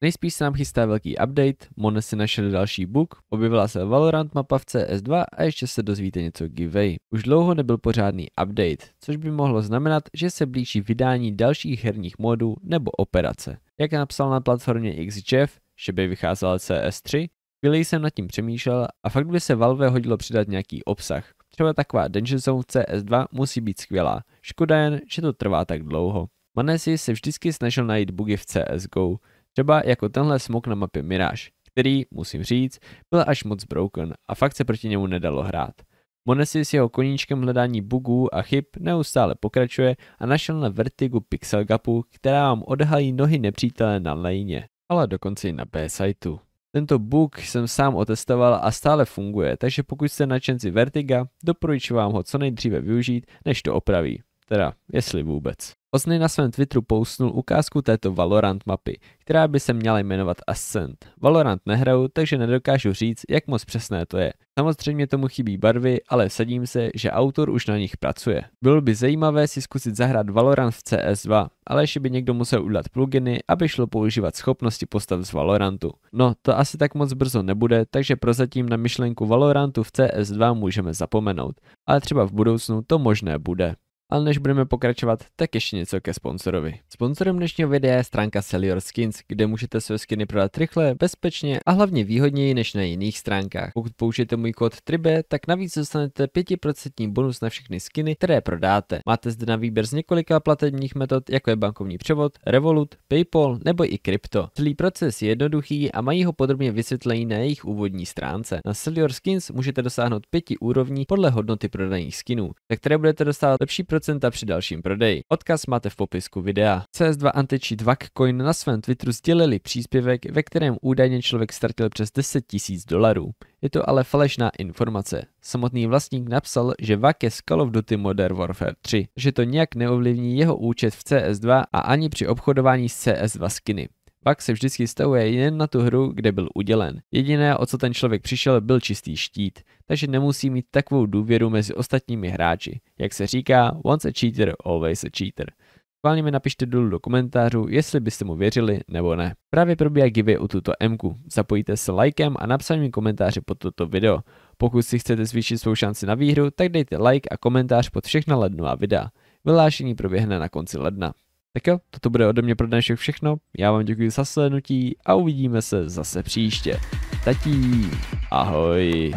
Nejspíš se nám chystá velký update, Mone si našel další bug, objevila se Valorant mapa v CS2 a ještě se dozvíte něco giveaway. Už dlouho nebyl pořádný update, což by mohlo znamenat, že se blíží vydání dalších herních modů nebo operace. Jak napsal na platformě XJeff, že by vycházela CS3, chvíli jsem nad tím přemýšlel a fakt by se Valve hodilo přidat nějaký obsah. Třeba taková Dungeon Zone CS2 musí být skvělá. Škoda jen, že to trvá tak dlouho. Manesi se vždycky snažil najít bugy v CSGO, Třeba jako tenhle smok na mapě Mirage, který, musím říct, byl až moc broken a fakt se proti němu nedalo hrát. Monesi s jeho koníčkem hledání bugů a chyb neustále pokračuje a našel na vertigu pixel gapu, která vám odhalí nohy nepřítele na lejně, ale dokonce i na B-sajtu. Tento bug jsem sám otestoval a stále funguje, takže pokud jste nadšenci Vertiga, doporučuji vám ho co nejdříve využít, než to opraví. Teda, jestli vůbec. Ozny na svém Twitteru pousnul ukázku této Valorant mapy, která by se měla jmenovat Ascent. Valorant nehraju, takže nedokážu říct, jak moc přesné to je. Samozřejmě tomu chybí barvy, ale sedím se, že autor už na nich pracuje. Bylo by zajímavé si zkusit zahrát Valorant v CS2, ale ještě by někdo musel udělat pluginy, aby šlo používat schopnosti postav z Valorantu. No, to asi tak moc brzo nebude, takže prozatím na myšlenku Valorantu v CS2 můžeme zapomenout, ale třeba v budoucnu to možné bude. Ale než budeme pokračovat, tak ještě něco ke sponzorovi. Sponzorem dnešního videa je stránka Sell Your Skins, kde můžete své skiny prodat rychle, bezpečně a hlavně výhodněji než na jiných stránkách. Pokud použijete můj kód TRIBE, tak navíc dostanete 5% bonus na všechny skiny, které prodáte. Máte zde na výběr z několika platebních metod, jako je bankovní převod, Revolut, PayPal nebo i krypto. Celý proces je jednoduchý a mají ho podrobně vysvětlení na jejich úvodní stránce. Na Sell Your Skins můžete dosáhnout pěti úrovní podle hodnoty prodaných skinů, za které budete dostávat lepší 3% při dalším prodeji. Odkaz máte v popisku videa. CS2 Anti-Cheat Coin na svém Twitteru sdělili příspěvek, ve kterém údajně člověk ztratil přes 10 000 dolarů. Je to ale falešná informace. Samotný vlastník napsal, že Vak je z Call of Duty Modern Warfare 3, že to nějak neovlivní jeho účet v CS2 a ani při obchodování s CS2 skiny. Pak se vždycky stavuje jen na tu hru, kde byl udělen. Jediné, o co ten člověk přišel, byl čistý štít, takže nemusí mít takovou důvěru mezi ostatními hráči. Jak se říká, once a cheater, always a cheater. Schválně mi napište dolů do komentářů, jestli byste mu věřili nebo ne. Právě probíhá giveaway u tuto m Zapojíte se lajkem a napsaním komentáře pod toto video. Pokud si chcete zvýšit svou šanci na výhru, tak dejte like a komentář pod všechna lednová videa. Vylášení proběhne na konci ledna. Tak jo, toto bude ode mě pro dnešek všechno. Já vám děkuji za slednutí a uvidíme se zase příště. Tatí, ahoj.